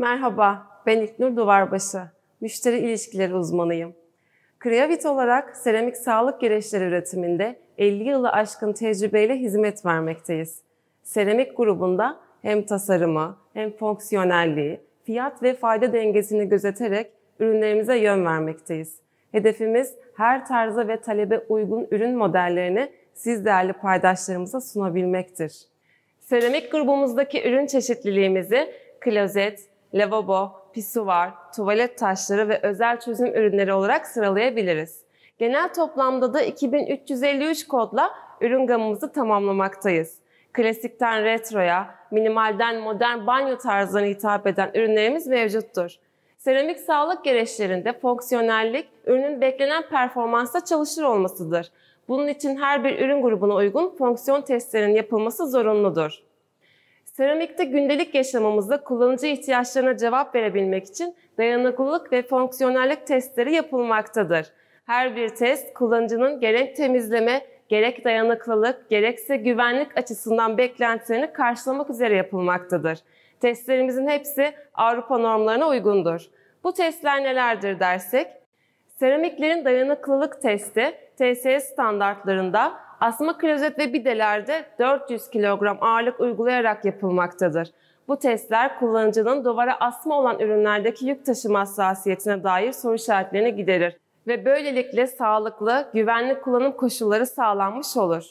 Merhaba, ben İknur Duvarbaşı, müşteri ilişkileri uzmanıyım. Kreavit olarak seramik sağlık gereçleri üretiminde 50 yılı aşkın tecrübeyle hizmet vermekteyiz. Seramik grubunda hem tasarımı hem fonksiyonelliği, fiyat ve fayda dengesini gözeterek ürünlerimize yön vermekteyiz. Hedefimiz her tarza ve talebe uygun ürün modellerini siz değerli paydaşlarımıza sunabilmektir. Seramik grubumuzdaki ürün çeşitliliğimizi klozet, lavabo, pisuvar, tuvalet taşları ve özel çözüm ürünleri olarak sıralayabiliriz. Genel toplamda da 2353 kodla ürün gamımızı tamamlamaktayız. Klasikten retroya, minimalden modern banyo tarzına hitap eden ürünlerimiz mevcuttur. Seramik sağlık gereçlerinde fonksiyonellik, ürünün beklenen performansa çalışır olmasıdır. Bunun için her bir ürün grubuna uygun fonksiyon testlerinin yapılması zorunludur. Seramikte gündelik yaşamımızda kullanıcı ihtiyaçlarına cevap verebilmek için dayanıklılık ve fonksiyonellik testleri yapılmaktadır. Her bir test kullanıcının gerek temizleme, gerek dayanıklılık, gerekse güvenlik açısından beklentilerini karşılamak üzere yapılmaktadır. Testlerimizin hepsi Avrupa normlarına uygundur. Bu testler nelerdir dersek, seramiklerin dayanıklılık testi TSE standartlarında asma klozet ve bidelerde 400 kilogram ağırlık uygulayarak yapılmaktadır. Bu testler kullanıcının duvara asma olan ürünlerdeki yük taşıma hassasiyetine dair soru işaretlerini giderir ve böylelikle sağlıklı, güvenli kullanım koşulları sağlanmış olur.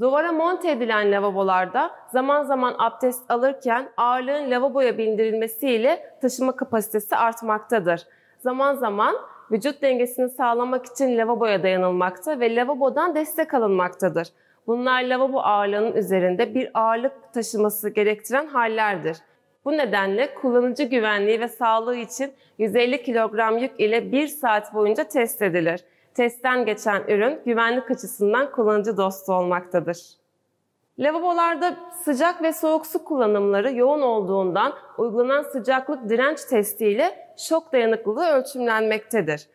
Duvara monte edilen lavabolarda zaman zaman abdest alırken ağırlığın lavaboya bindirilmesiyle taşıma kapasitesi artmaktadır. Zaman zaman vücut dengesini sağlamak için lavaboya dayanılmakta ve lavabodan destek alınmaktadır. Bunlar lavabo ağırlığının üzerinde bir ağırlık taşıması gerektiren hallerdir. Bu nedenle kullanıcı güvenliği ve sağlığı için 150 kilogram yük ile 1 saat boyunca test edilir. Testten geçen ürün güvenlik açısından kullanıcı dostu olmaktadır. Lavabolarda sıcak ve soğuk su kullanımları yoğun olduğundan uygulanan sıcaklık direnç testiyle şok dayanıklılığı ölçümlenmektedir.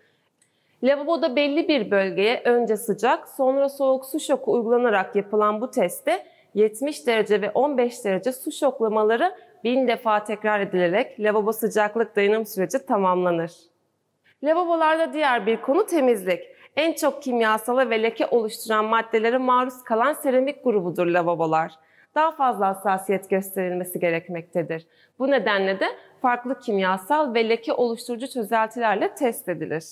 Lavaboda belli bir bölgeye önce sıcak sonra soğuk su şoku uygulanarak yapılan bu testte 70 derece ve 15 derece su şoklamaları 1000 defa tekrar edilerek lavabo sıcaklık dayanım süreci tamamlanır. Lavabolarda diğer bir konu temizlik en çok kimyasala ve leke oluşturan maddelere maruz kalan seramik grubudur lavabolar. Daha fazla hassasiyet gösterilmesi gerekmektedir. Bu nedenle de farklı kimyasal ve leke oluşturucu çözeltilerle test edilir.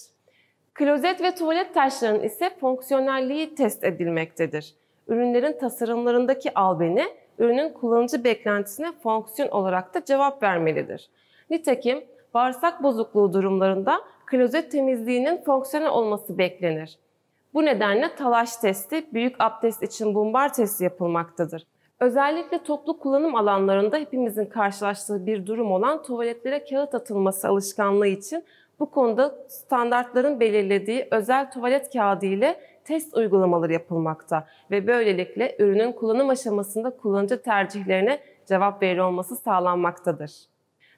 Klozet ve tuvalet taşlarının ise fonksiyonelliği test edilmektedir. Ürünlerin tasarımlarındaki albeni, ürünün kullanıcı beklentisine fonksiyon olarak da cevap vermelidir. Nitekim bağırsak bozukluğu durumlarında klozet temizliğinin fonksiyonel olması beklenir. Bu nedenle talaş testi büyük abdest için bumbar testi yapılmaktadır. Özellikle toplu kullanım alanlarında hepimizin karşılaştığı bir durum olan tuvaletlere kağıt atılması alışkanlığı için bu konuda standartların belirlediği özel tuvalet kağıdı ile test uygulamaları yapılmakta ve böylelikle ürünün kullanım aşamasında kullanıcı tercihlerine cevap verir olması sağlanmaktadır.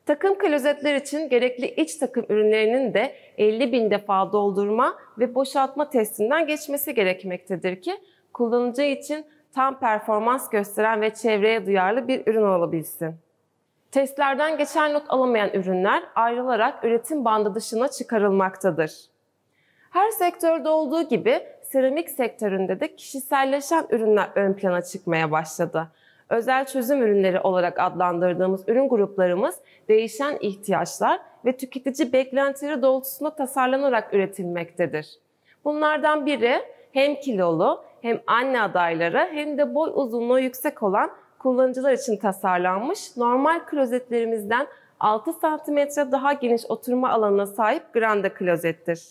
Takım klozetler için gerekli iç takım ürünlerinin de 50 bin defa doldurma ve boşaltma testinden geçmesi gerekmektedir ki kullanıcı için tam performans gösteren ve çevreye duyarlı bir ürün olabilsin. Testlerden geçen not alamayan ürünler ayrılarak üretim bandı dışına çıkarılmaktadır. Her sektörde olduğu gibi seramik sektöründe de kişiselleşen ürünler ön plana çıkmaya başladı özel çözüm ürünleri olarak adlandırdığımız ürün gruplarımız değişen ihtiyaçlar ve tüketici beklentileri doğrultusunda tasarlanarak üretilmektedir. Bunlardan biri hem kilolu hem anne adayları hem de boy uzunluğu yüksek olan kullanıcılar için tasarlanmış normal klozetlerimizden 6 cm daha geniş oturma alanına sahip granda klozettir.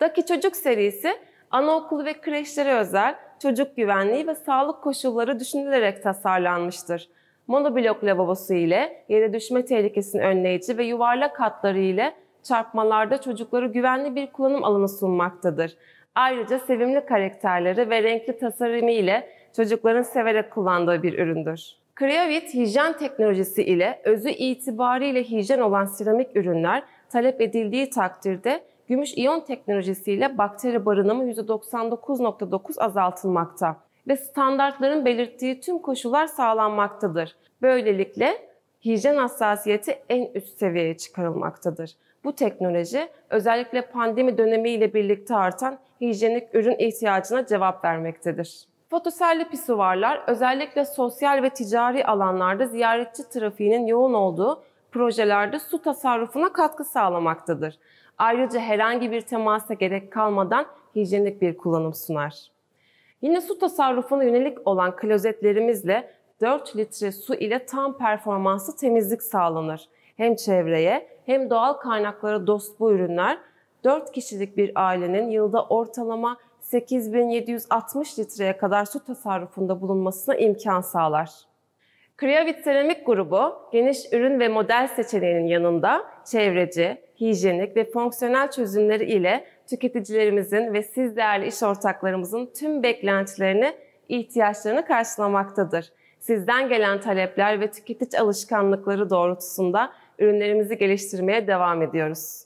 Daki Çocuk serisi anaokulu ve kreşlere özel çocuk güvenliği ve sağlık koşulları düşünülerek tasarlanmıştır. Monoblok lavabosu ile yere düşme tehlikesini önleyici ve yuvarlak hatları ile çarpmalarda çocuklara güvenli bir kullanım alanı sunmaktadır. Ayrıca sevimli karakterleri ve renkli tasarımı ile çocukların severek kullandığı bir üründür. Creavit hijyen teknolojisi ile özü itibariyle hijyen olan seramik ürünler talep edildiği takdirde gümüş iyon teknolojisiyle bakteri barınımı %99.9 azaltılmakta ve standartların belirttiği tüm koşullar sağlanmaktadır. Böylelikle hijyen hassasiyeti en üst seviyeye çıkarılmaktadır. Bu teknoloji özellikle pandemi dönemiyle birlikte artan hijyenik ürün ihtiyacına cevap vermektedir. Fotoselli pisuvarlar özellikle sosyal ve ticari alanlarda ziyaretçi trafiğinin yoğun olduğu projelerde su tasarrufuna katkı sağlamaktadır. Ayrıca herhangi bir temasa gerek kalmadan hijyenik bir kullanım sunar. Yine su tasarrufuna yönelik olan klozetlerimizle 4 litre su ile tam performanslı temizlik sağlanır. Hem çevreye hem doğal kaynaklara dost bu ürünler 4 kişilik bir ailenin yılda ortalama 8760 litreye kadar su tasarrufunda bulunmasına imkan sağlar. Kriyavit Seramik Grubu, geniş ürün ve model seçeneğinin yanında çevreci, hijyenik ve fonksiyonel çözümleri ile tüketicilerimizin ve siz değerli iş ortaklarımızın tüm beklentilerini, ihtiyaçlarını karşılamaktadır. Sizden gelen talepler ve tüketici alışkanlıkları doğrultusunda ürünlerimizi geliştirmeye devam ediyoruz.